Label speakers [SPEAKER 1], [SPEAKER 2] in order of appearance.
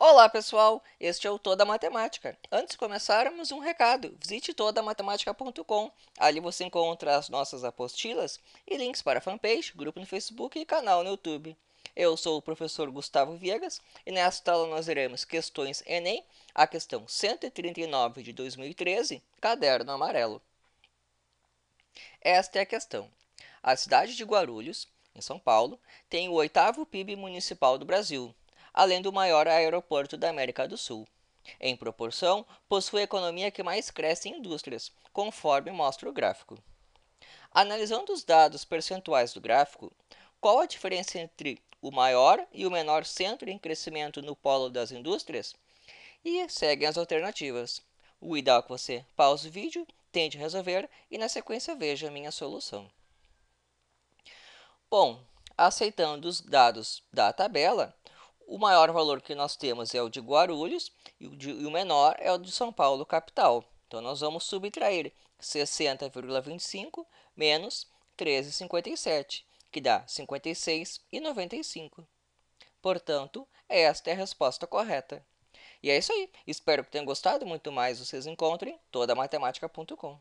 [SPEAKER 1] Olá pessoal, este é o Toda Matemática. Antes de começarmos, um recado: visite todamatemática.com. Ali você encontra as nossas apostilas e links para fanpage, grupo no Facebook e canal no YouTube. Eu sou o professor Gustavo Viegas e nesta aula nós veremos questões Enem, a questão 139 de 2013, caderno amarelo. Esta é a questão. A cidade de Guarulhos, em São Paulo, tem o oitavo PIB municipal do Brasil, além do maior aeroporto da América do Sul. Em proporção, possui a economia que mais cresce em indústrias, conforme mostra o gráfico. Analisando os dados percentuais do gráfico, qual a diferença entre o maior e o menor centro em crescimento no polo das indústrias? E seguem as alternativas. O ideal é que você pause o vídeo, tente resolver e na sequência veja a minha solução. Bom, aceitando os dados da tabela, o maior valor que nós temos é o de Guarulhos e o, de, e o menor é o de São Paulo, capital. Então, nós vamos subtrair 60,25 menos 13,57, que dá 56,95. Portanto, esta é a resposta correta. E é isso aí. Espero que tenham gostado. Muito mais vocês encontrem toda matemática.com.